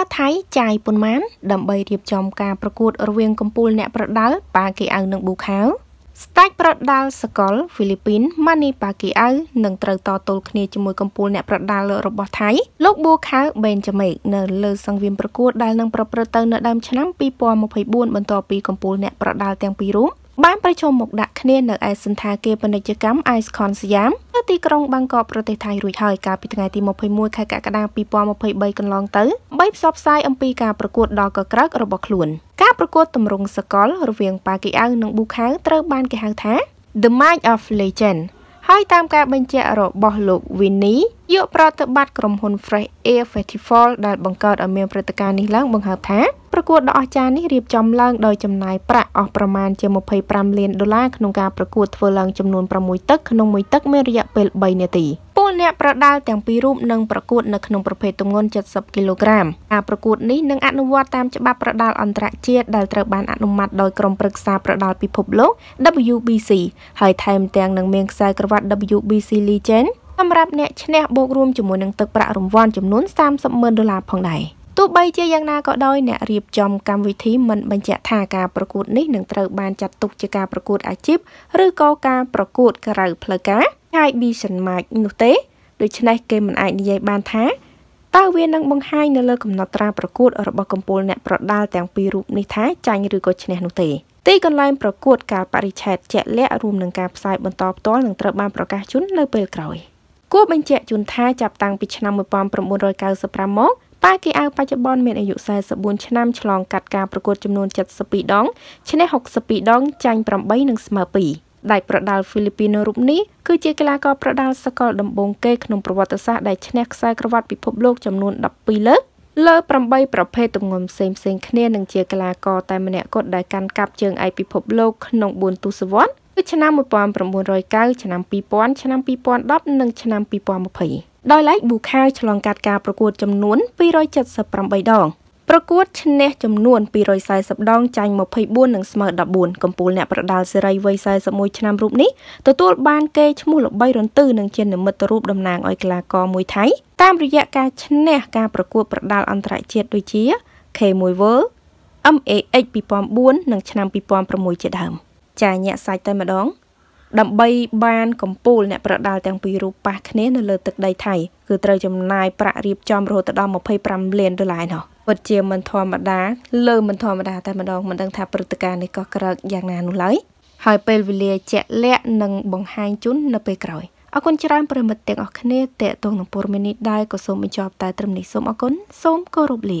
អថៃចាយប៉ុន្មានដើម្បីរៀបចំការប្រកួត រវាងកំពូលអ្នកប្រដាល់ប៉ាគីអៅនិងប៊ូខាវស្ដេចប្រដាល់សកលហ្វីលីពីនម៉ានីប៉ាគីអៅនឹងត្រូវតទល់គ្នាជាមួយកំពូលអ្នកប្រដាល់របស់ថៃលោកប៊ូខាវបេនចាមេកនៅលើសង្វៀនប្រកួតដែលនឹងប្រព្រឹត្តទៅនៅដើមឆ្នាំ2024បន្ទាប់ពីកំពូលអ្នកប្រដាល់ទាំងពីររូបបានប្រជុំមកដាក់គ្នានៅឯសន្តាគារពាណិជ្ជកម្ម Icon សយ៉ាមនៅទីក្រុងបាងកកប្រទេសថៃរួចហើយកាលពីថ្ងៃទី21ខែកក្កដា2023កន្លងទៅបីផ្សព្វផ្សាយអំពីការប្រកួតដល់កក្រើករបស់ខ្លួនការប្រកួតទម្រង់សកលរវាងប៉ាគីអាវនិងប៊ូខាវត្រូវបានគេហៅថា The Match of Legend ហើយតាមការបញ្ជាក់របស់លោក Winnie យកប្រតិបត្តិក្រុមហ៊ុន Fresh Air Festival ដែលបង្កើតឲ្យមានព្រឹត្តិការណ៍នេះឡើងបង្ហើបថាប្រកួតដ៏អស្ចារ្យនេះរៀបចំឡើងដោយចំណាយប្រាក់អស់ប្រមាណជា25លានដុល្លារក្នុងការប្រកួតធ្វើឡើងចំនួន6ទឹកក្នុងមួយទឹកមានរយៈពេល3នាទីពលអ្នកប្រដាល់ទាំងពីររូបនឹងប្រកួតនៅក្នុងប្រភេទទម្ងន់70គីឡូក្រាមការប្រកួតនេះនឹងអនុវត្តតាមច្បាប់ប្រដាល់អន្តរជាតិដែលត្រូវបានអនុម័តដោយក្រុមប្រឹក្សាប្រដាល់ពិភពលោក WBC ហើយថែមទាំងនឹងមានខ្សែក្រវ៉ាត់ WBC Legend សម្រាប់អ្នកឈ្នះបូករួមជាមួយនឹងទឹកប្រាក់រង្វាន់ចំនួន30ម៉ឺនដុល្លារផងដែរ។ទោះបីជាយ៉ាងណាក៏ដោយអ្នករៀបចំកម្មវិធីមិនបញ្ជាក់ថាការប្រកួត នេះនឹងត្រូវបានចាត់ទុកជាការប្រកួតអាជីពឬក៏ការប្រកួតក្រៅផ្លូវការឆាយ Vision Match នោះទេដូច្នេះគេមិនអាចនិយាយបាន ថាតើវានឹងបង្ហាញនៅលើកំណត់ត្រាប្រកួត របស់កម្ពុជាអ្នកប្រដាល់ទាំងពីររូបនេះថាចាញ់ឬក៏ឈ្នះនោះទេទីកន្លែងប្រកួតការបរិឆេទជាក់លាក់រួមនឹងការផ្សាយបន្តផ្ទាល់នឹងត្រូវបានប្រកាសជូននៅពេលក្រោយ គួរបញ្ជាក់ជូនថាចាប់តាំងពីឆ្នាំ1995មកប៉ាគីអៅបច្ចុប្បន្នមានអាយុ44ឆ្នាំឆ្លងកាត់ការប្រកួតចំនួន72ដងឈ្នះ62ដងចាញ់8និងស្មើ2ដាច់ប្រដាល់ហ្វីលីពីនរូបនេះគឺជាកីឡាករប្រដាល់សកលដំបូងគេក្នុងប្រវត្តិសាស្ត្រដែលឈ្នះខ្សែក្រវ៉ាត់ពិភពលោកចំនួន12លើកលើ8ប្រភេទទម្ងន់ផ្សេងផ្សេងគ្នានឹងជាកីឡាករតែម្នាក់គត់ដែលកាន់កាប់ជើងឯកពិភពលោកក្នុង4ទសវត្សរ៍គឺឆ្នាំ1909ឆ្នាំ2000ឆ្នាំ2010និងឆ្នាំ2020ដោយឡែកប៊ូខាវឆ្លងកាត់ការប្រកួតចំនួន278ដងប្រកួតឈ្នះ ចំនួន240ដងចាញ់24និងស្មើ14កំពូលអ្នកប្រដាល់សេរីវ័យ41ឆ្នាំរូបនេះទទួលបានគេឈ្មោះល្បីរន្ទឺនិងជានិមិត្តរូបតំណាងឲ្យកីឡាករមួយថៃតាមរយៈការឈ្នះការប្រកួតប្រដាល់អន្តរជាតិដូចជា K1 World MAX 2009និងឆ្នាំ2006ជាដើម ចាញ់ញាក់សាច់តែម្ដងដើម្បីបានកម្ពូលអ្នកប្រដាល់ទាំងពីររូបប៉ះគ្នានៅលើទឹកដីថៃគឺត្រូវចំណាយប្រាក់រៀបចំរហូតដល់25លានដុល្លារឯណោះពិតជាមិនធម្មតា លើមិនធម្មតាតែម្ដងមិនដឹងថាព្រឹត្តិការណ៍នេះក៏ក្រើកយ៉ាងណានោះឡើយហើយពេលវេលាជាក់លាក់នឹងបង្ហាញជូននៅពេលក្រោយអរគុណច្រើនប្រិមិត្តទាំងអស់គ្នាតេតងនឹងព័ត៌មាននេះដែរក៏សូមបញ្ចប់តែត្រឹមនេះសូមអរគុណសូមគោរពលា